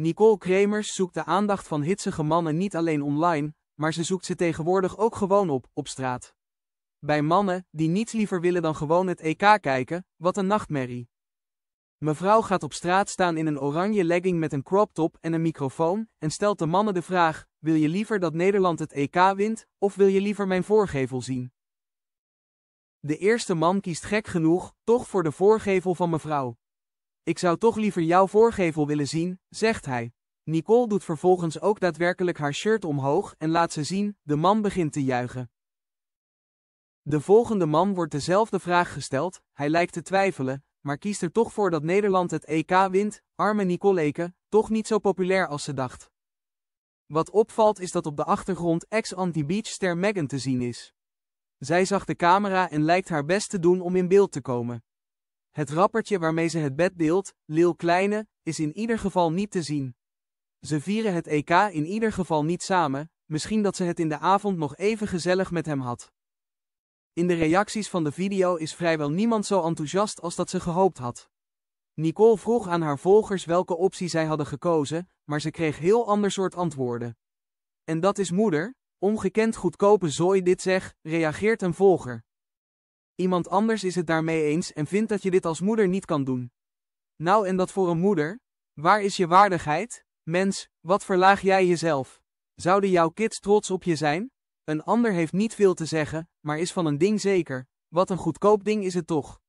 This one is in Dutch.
Nicole Kremers zoekt de aandacht van hitsige mannen niet alleen online, maar ze zoekt ze tegenwoordig ook gewoon op, op straat. Bij mannen, die niets liever willen dan gewoon het EK kijken, wat een nachtmerrie. Mevrouw gaat op straat staan in een oranje legging met een crop top en een microfoon en stelt de mannen de vraag, wil je liever dat Nederland het EK wint, of wil je liever mijn voorgevel zien? De eerste man kiest gek genoeg, toch voor de voorgevel van mevrouw. Ik zou toch liever jouw voorgevel willen zien, zegt hij. Nicole doet vervolgens ook daadwerkelijk haar shirt omhoog en laat ze zien, de man begint te juichen. De volgende man wordt dezelfde vraag gesteld, hij lijkt te twijfelen, maar kiest er toch voor dat Nederland het EK wint, arme Nicole Nicoleke, toch niet zo populair als ze dacht. Wat opvalt is dat op de achtergrond ex-anti-beachster Megan te zien is. Zij zag de camera en lijkt haar best te doen om in beeld te komen. Het rappertje waarmee ze het bed deelt, Lil Kleine, is in ieder geval niet te zien. Ze vieren het EK in ieder geval niet samen, misschien dat ze het in de avond nog even gezellig met hem had. In de reacties van de video is vrijwel niemand zo enthousiast als dat ze gehoopt had. Nicole vroeg aan haar volgers welke optie zij hadden gekozen, maar ze kreeg heel ander soort antwoorden. En dat is moeder, ongekend goedkope zooi dit zeg, reageert een volger iemand anders is het daarmee eens en vindt dat je dit als moeder niet kan doen. Nou en dat voor een moeder? Waar is je waardigheid? Mens, wat verlaag jij jezelf? Zouden jouw kids trots op je zijn? Een ander heeft niet veel te zeggen, maar is van een ding zeker. Wat een goedkoop ding is het toch?